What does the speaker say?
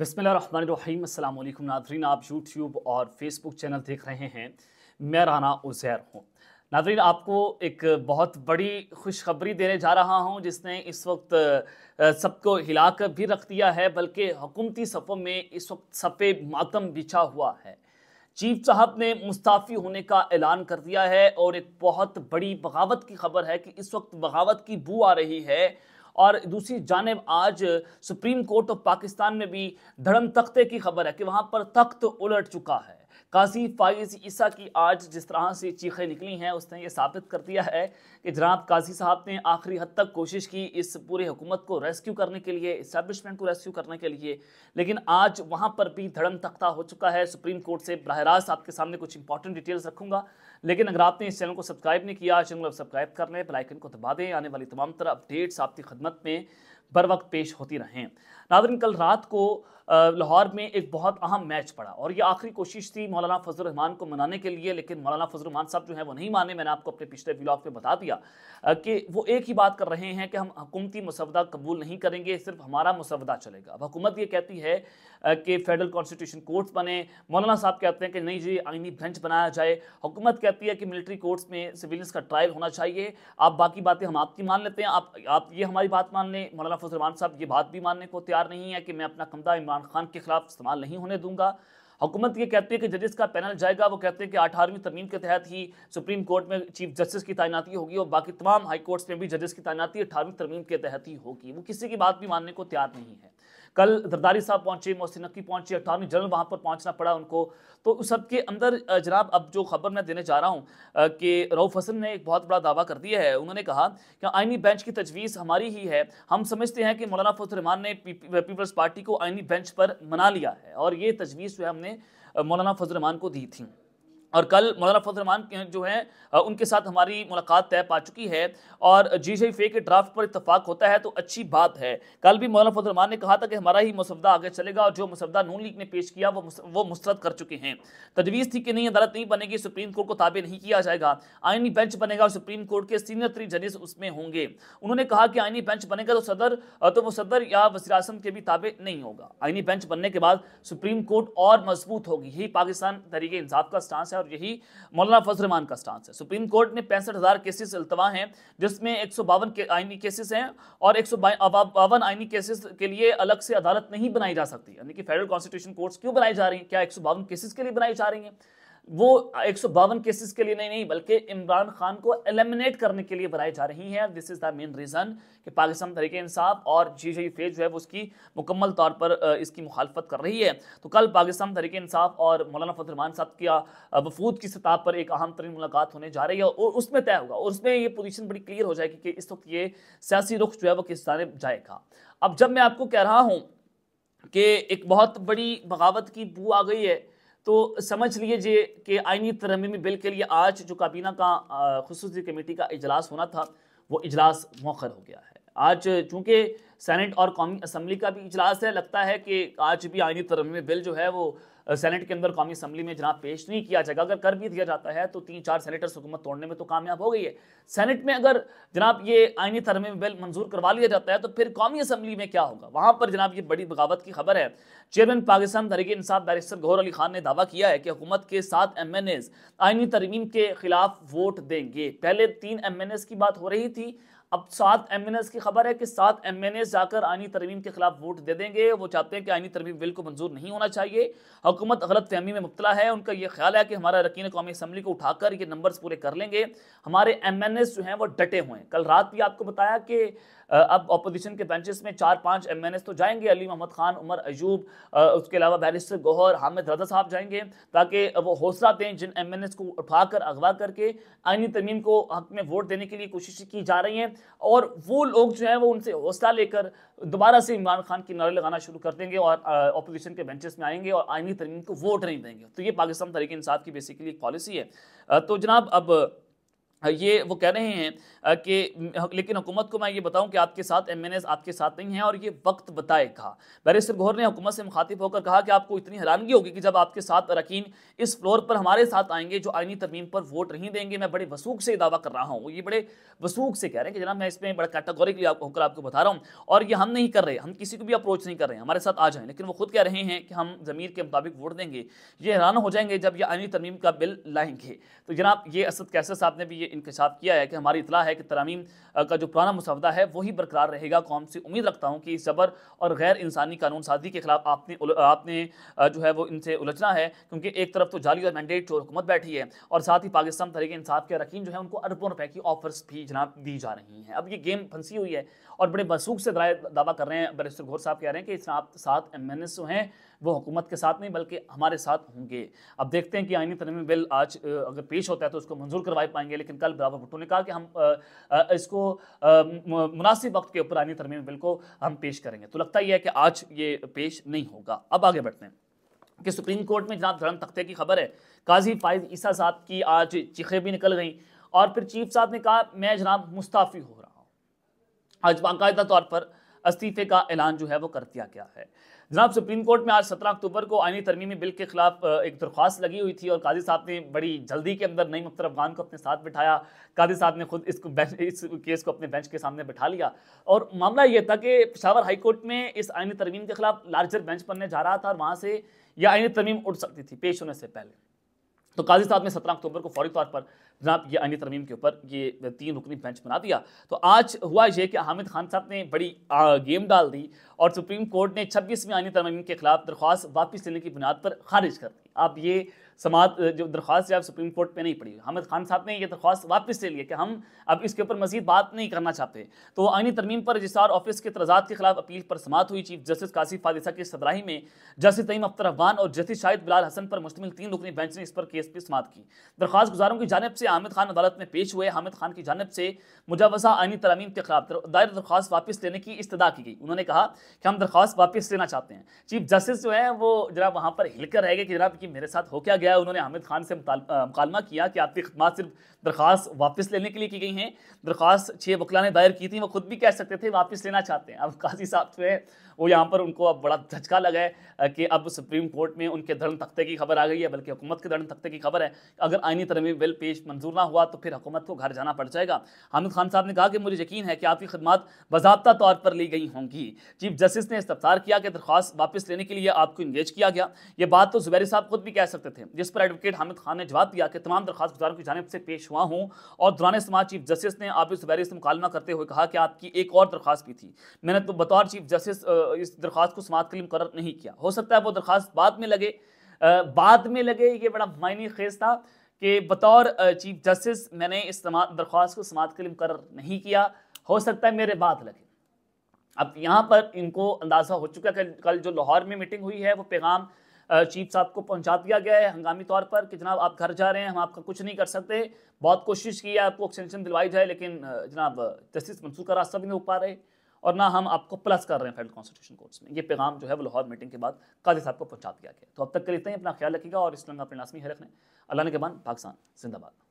बसमीम अल्लाम नादरीन आप यूट्यूब और फेसबुक चैनल देख रहे हैं मैं राना उज़ैर हूँ नादरीन आपको एक बहुत बड़ी खुशखबरी देने जा रहा हूँ जिसने इस वक्त सबको हिला कर भी रख दिया है बल्कि हुकूमती सफ़ों में इस वक्त सफ़े मातम बिछा हुआ है चीफ साहब ने मुस्ताफ़ी होने का ऐलान कर दिया है और एक बहुत बड़ी बगावत की खबर है कि इस वक्त बगावत की बू आ रही है और दूसरी जानब आज सुप्रीम कोर्ट ऑफ पाकिस्तान में भी धर्म तख्ते की खबर है कि वहाँ पर तख्त उलट चुका है काजी फाइज़ ईसा की आज जिस तरह से चीखें निकली हैं उसने ये साबित कर दिया है कि जनाब काजी साहब ने आखिरी हद तक कोशिश की इस पूरे हुकूमत को रेस्क्यू करने के लिए इस्टेबलिशमेंट को रेस्क्यू करने के लिए लेकिन आज वहाँ पर भी धड़म तख्ता हो चुका है सुप्रीम कोर्ट से बरह आपके सामने कुछ इंपॉर्टेंट डिटेल्स रखूँगा लेकिन अगर आपने इस चैनल को सब्सक्राइब नहीं किया चैनल को सब्सक्राइब कर लें बेलाइकन को दबा दें आने वाली तमाम तरह अपडेट्स आपकी खदमत में बर वक्त पेश होती रहें नादरन कल रात को लाहौर में एक बहुत अहम मैच पड़ा और ये आखिरी कोशिश थी मौलाना फजल रहमान को मनाने के लिए लेकिन मौलाना फजल रहमान साहब जो है वो नहीं माने मैंने आपको अपने पिछले ब्लॉग में बता दिया कि वो एक ही बात कर रहे हैं कि हम हुकूमती मसवदा कबूल नहीं करेंगे सिर्फ हमारा मसवदा चलेगा अब हुकूमत ये कहती है कि फेडरल कॉन्स्टिट्यूशन कोर्ट्स बने मौलाना साहब कहते हैं कि नहीं जी आइनी बेंच बनाया जाए हुकूमत कहती है कि मिलिट्री कोर्ट्स में सिविलियंस का ट्रायल होना चाहिए आप बाकी बातें हम आपकी मान लेते हैं आप आप ये हमारी बात मान लें मौलाना फजल रहमान साहब ये बात भी मानने को तैयार नहीं है कि मैं अपना कमदा इमरान इमरान खान के खिलाफ इस्तेमाल नहीं होने दूंगा हुकूमत ये कहती है कि जजेस का पैनल जाएगा वो कहते हैं कि अठारहवीं तरमीम के तहत ही सुप्रीम कोर्ट में चीफ जस्टिस की तैनाती होगी और बाकी तमाम हाई कोर्ट्स में भी जजेस की तैनाती अठारहवीं तरमीम के तहत ही होगी वो किसी की बात भी मानने को तैयार नहीं है कल जरदारी साहब पहुंचे मोहसिन नकवी पहुंचे अटॉर्नी जनरल वहाँ पर पहुंचना पड़ा उनको तो उस सब के अंदर जनाब अब जो खबर मैं देने जा रहा हूँ कि रऊफ हसन ने एक बहुत बड़ा दावा कर दिया है उन्होंने कहा कि आइनी बेंच की तजवीज़ हमारी ही है हम समझते हैं कि मौलाना फजलरहमान ने पीपल्स पार्टी को आइनी बेंच पर मना लिया है और ये तजवीज़ जो है हमने मौलाना फजलरहमान को दी थी और कल मौलाना के जो हैं उनके साथ हमारी मुलाकात तय पा चुकी है और जी जी फे के ड्राफ्ट पर इतफाक होता है तो अच्छी बात है कल भी मौलाना रहमान ने कहा था कि हमारा ही मुसवदा आगे चलेगा और जो मुसवदा नून लीग ने पेश किया वो वो मुस्रद कर चुके हैं तजवीज़ थी कि नहीं अदालत नहीं बनेगी सुप्रीम कोर्ट को ताबे नहीं किया जाएगा आइनी बेंच बनेगा और सुप्रीम कोर्ट के सीनियर थ्री जजेस उसमें होंगे उन्होंने कहा कि आइनी बेंच बनेगा तो सदर तो वो सदर या वजी के भी ताबे नहीं होगा आइनी बेंच बनने के बाद सुप्रीम कोर्ट और मजबूत होगी यही पाकिस्तान तरीके इंसाफ का स्टांस है है और यही मौलाना फजल रहमान का स्टांस है सुप्रीम कोर्ट ने पैंसठ हज़ार केसेस अल्तवा हैं जिसमें एक सौ बावन के आइनी केसेस हैं और एक सौ बावन आइनी केसेस के लिए अलग से अदालत नहीं बनाई जा सकती यानी कि फेडरल कॉन्स्टिट्यूशन कोर्ट्स क्यों बनाई जा रही हैं क्या एक सौ बावन केसेस के लिए बनाई जा रही हैं वो एक केसेस के लिए नहीं नहीं बल्कि इमरान खान को एलिमिनेट करने के लिए बनाई जा रही हैं this is the main reason कि पाकिस्तान तरीके इंसाफ और जी जी फेज जो है वो उसकी मुकम्मल तौर पर इसकी मुखालफत कर रही है तो कल पाकिस्तान तरीके इंसाफ और मौलाना फतरमान साहब की वफूद की सतह पर एक अहम तरीन मुलाकात होने जा रही है और उसमें तय होगा और उसमें ये पोजिशन बड़ी क्लियर हो जाएगी कि इस वक्त ये सियासी रुख जो है वो किस जानब जाएगा अब जब मैं आपको कह रहा हूँ कि एक बहुत बड़ी बगावत की बू आ गई है तो समझ लीजिए कि आइनी तरमीमी बिल के लिए आज जो काबीना का खसूस कमेटी का इजलास होना था वो इजलास मौखर हो गया है आज चूँकि सैनट और कौमी असम्बली का भी इजलास है लगता है कि आज भी आइनी तरमीमी बिल जो है वो सेनेट के अंदर कौमी असम्बली में जनाब पेश नहीं किया जाएगा अगर कर भी दिया जाता है तो तीन चार सेनेटर्स हुकूमत तोड़ने में तो कामयाब हो गई है सेनेट में अगर जनाब ये आइनी तरमीम बिल मंजूर करवा लिया जाता है तो फिर कौमी असम्बली में क्या होगा वहाँ पर जनाब ये बड़ी बगावत की खबर है चेयरमैन पाकिस्तान तरीके इंसाफ बैरिस्टर गौर अली खान ने दावा किया है कि हुकूमत के सात एम एन एज आइनी तरमीम के खिलाफ वोट देंगे पहले तीन एम एन एज की बात हो रही थी अब सात एम की खबर है कि सात एम जाकर आईनी तरमीम के खिलाफ वोट दे देंगे वो चाहते हैं कि आईनी तरमीम बिल को मंजूर नहीं होना चाहिए हुकूमत गलत फहमी में मुबला है उनका यह ख्याल है कि हमारा रकीन कौमी असम्बली को उठाकर ये नंबर्स पूरे कर लेंगे हमारे एम जो हैं वो डटे हुए हैं कल रात भी आपको बताया कि अब अपोजिशन के बेंचेस में चार पाँच एम तो जाएंगे अली मोहम्मद खान उमर अयूब उसके अलावा बैरिस्टर गोहर हामिद रजा साहब जाएंगे ताकि वो हौसला दें जिन एम को उठाकर अगवा करके आइनी तरमीम को हक में वोट देने के लिए कोशिशें की जा रही हैं और वो लोग जो हैं वो उनसे हौसला लेकर दोबारा से इमरान खान की नारे लगाना शुरू कर देंगे और अपोजिशन के बेंचेस में आएंगे और आइनी तरीन को वोट नहीं देंगे तो ये पाकिस्तान तरीके इंसाफ की बेसिकली एक पॉलिसी है तो जनाब अब ये वो कह रहे हैं कि लेकिन हुकूमत को मैं ये बताऊं कि आपके साथ एम आपके साथ नहीं है और ये वक्त बताएगा बैरिस्टर गौहर ने हुकूमत से मुखातिब होकर कहा कि आपको इतनी हैरानगी होगी कि जब आपके साथ अरकान इस फ्लोर पर हमारे साथ आएंगे जो आइनी तरमीम पर वोट नहीं देंगे मैं बड़े वसूख से दावा कर रहा हूँ ये बड़े वसूख से कह रहे हैं कि जनाब मैं इसमें बड़ा कैटागोरिकली आपको होकर आपको बता रहा हूँ और ये हम नहीं कर रहे हम किसी को भी अप्रोच नहीं कर रहे हैं हमारे साथ आ जाएँ लेकिन वो खुद कह रहे हैं कि हम ज़मीर के मुताबिक वोट देंगे ये हैरान हो जाएंगे जब यह आइनी तरमीम का बिल लाएंगे तो जनाब ये असद कैसे साहब ने भी ये इंकशाफ किया है कि हमारी इतला है कि तरामीम का जो पुराना मुसवदा है वही बरकरार रहेगा कौम से उम्मीद रखता हूँ कि ज़बर और गैर इंसानी कानून साजी के खिलाफ आपने आपने जो है वो इनसे उलझना है क्योंकि एक तरफ तो जाली और मैंडेट जो हुकूमत बैठी है और साथ ही पाकिस्तान तरीके इंसाफ के अरकिन जो है उनको अरबों रुपए की ऑफर्स भी जनाब दी जा रही हैं अब ये गेम फंसी हुई है और बड़े मनसूख से दावा कर रहे हैं बैरिस्टर घोर साहब कह रहे हैं कि इसमें आप सात एम एन एस जो हैं वो हुकूमत के साथ नहीं बल्कि हमारे साथ होंगे अब देखते हैं कि आइनी तरमी बिल आज अगर पेश होता है तो उसको मंजूर करवा पाएंगे लेकिन कल बराबर भुट्टो ने कहा कि हम इसको मुनासिब वक्त के ऊपर आने तरमीम बिल को हम पेश करेंगे तो लगता यह है कि आज ये पेश नहीं होगा अब आगे बढ़ते हैं कि सुप्रीम कोर्ट में जनाब धर्म तख्ते की खबर है काजी फायज ईसा साहब की आज चीखें भी निकल गई और फिर चीफ साहब ने कहा मैं जनाब मुस्ताफ़ी हो रहा हूँ आज बाकायदा तौर पर इस्तीफे का ऐलान जो है वो कर दिया गया है जनाब सुप्रीम कोर्ट में आज सत्रह अक्टूबर को आईनी तरमीमी बिल के खिलाफ एक दरख्वास्त लगी हुई थी और काजी साहब ने बड़ी जल्दी के अंदर नईम अख्तर अफगान को अपने साथ बिठाया काजी साहब ने खुद इसको बेंच इस केस को अपने बेंच के सामने बिठा लिया और मामला ये था कि हाई हाईकोर्ट में इस आईनी तरमीम के खिलाफ लार्जर बेंच बनने जा रहा था और वहाँ से यह आईनी तरमीम उठ सकती थी पेश होने से पहले तो काजी साहब ने सत्रह अक्टूबर को फौरी तौर पर जनाब ये आइनी तरमीम के ऊपर ये तीन रुकनी बेंच बना दिया तो आज हुआ ये कि हामिद खान साहब ने बड़ी गेम डाल दी और सुप्रीम कोर्ट ने छब्बीसवीं आइन तरमीम के खिलाफ दरख्वास्त वापस लेने की बुनियाद पर खारिज कर दी आप ये समात जो दरख्वास्त आप सुप्रीम कोर्ट पे नहीं पड़ी हामिद खान साहब ने यह दरख्वास्त वापस ले लिया कि हम अब इसके ऊपर मजीद बात नहीं करना चाहते तो आइनी तरमीम पर रजिस्ट्रार ऑफिस के तजाद के खिलाफ अपील पर समात हुई चीफ जस्टिस कासिफ फादिसा की सदराही में जस्टिस तईम अख्तर अफवान और जस्टिस शाहिद बिलाल हसन पर मुश्तमिल तीन रुकनी बेंच ने इस पर केस भी समात की दरख्वास्त गुजारों की जानब से से हामिद खान अदालत में पेश हुए हामिद खान की जानब से मुजावजा आइनी तरमीम के खिलाफ दायर दरख्वास्त वापस लेने की इस्तः की गई उन्होंने कहा कि हम दरख्वास्त वापस लेना चाहते हैं चीफ जस्टिस जो है वो जरा वहाँ पर हिलकर रह गए कि जरा कि मेरे साथ हो क्या गया उन्होंने हामिद खान से मुकालमा किया कि आपकी खदमात सिर्फ दरख्वास्त वापस लेने के लिए की गई हैं दरख्वास्त छः वकला ने दायर की थी वो खुद भी कह सकते थे वापस लेना चाहते हैं अब काजी साहब जो है वो यहाँ पर उनको अब बड़ा झचका लगा है कि अब सुप्रीम कोर्ट में उनके धर्म तख्ते की खबर आ गई है बल्कि हुकूमत के धर्म तख्ते की खबर है अगर आइनी तरमी बिल पेश मंजूर ना हुआ तो फिर हुकूमत को घर जाना पड़ जाएगा हामिद खान साहब ने कहा कि मुझे यकीन है कि आपकी खदमात बाबा तौर पर ली गई होंगी चीफ जस्टिस ने इस्तार किया कि दरख्वास्त वापस लेने के लिए आपको इंगेज किया गया ये बात तो जुबैर साहब खुद भी कह सकते थे जिस पर एडवोकेट हामिद खान ने जवाब दिया कि तमाम दरख्वास्त गुजारों की जानब से पेश हुआ हूँ और दौरान समाज चीफ जस्टिस ने आप जुबैर से मुकालमा करते हुए कहा कि आपकी एक और दरख्वास्त भी थी मैंने तो बतौर चीफ जस्टिस इस दरख्वास्त को समाज के लिए मुकर नहीं किया हो सकता है वो दरख्वास्त बाद में लगे बाद में लगे ये बड़ा मायने खेज था कि बतौर चीफ जस्टिस मैंने इस दरख्वास्त को समाप्त के लिए मुकर नहीं किया हो सकता है मेरे बात लगे अब यहाँ पर इनको अंदाज़ा हो चुका है कल जो लाहौर में मीटिंग हुई है वो पैगाम चीफ साहब को पहुंचा दिया गया है हंगामी तौर पर कि जनाब आप घर जा रहे हैं हम आपका कुछ नहीं कर सकते बहुत कोशिश की है आपको एक्सटेंशन दिलवाई जाए लेकिन जनाब जस्टिस मंसूर का रास्ता भी नहीं हो पा रहे और ना हम आपको प्लस कर रहे हैं फेडरल कॉन्स्टिट्यूशन कोर्ट्स में ये पैगाम जो है वो लाहौर मीटिंग के बाद काजी साहब को पहुंचा दिया गया तो अब तक के लिए इतना ही अपना ख्याल रखिएगा और इस का अपने है रखने अल्लाह के बाद पाकिस्तान जिंदाबाद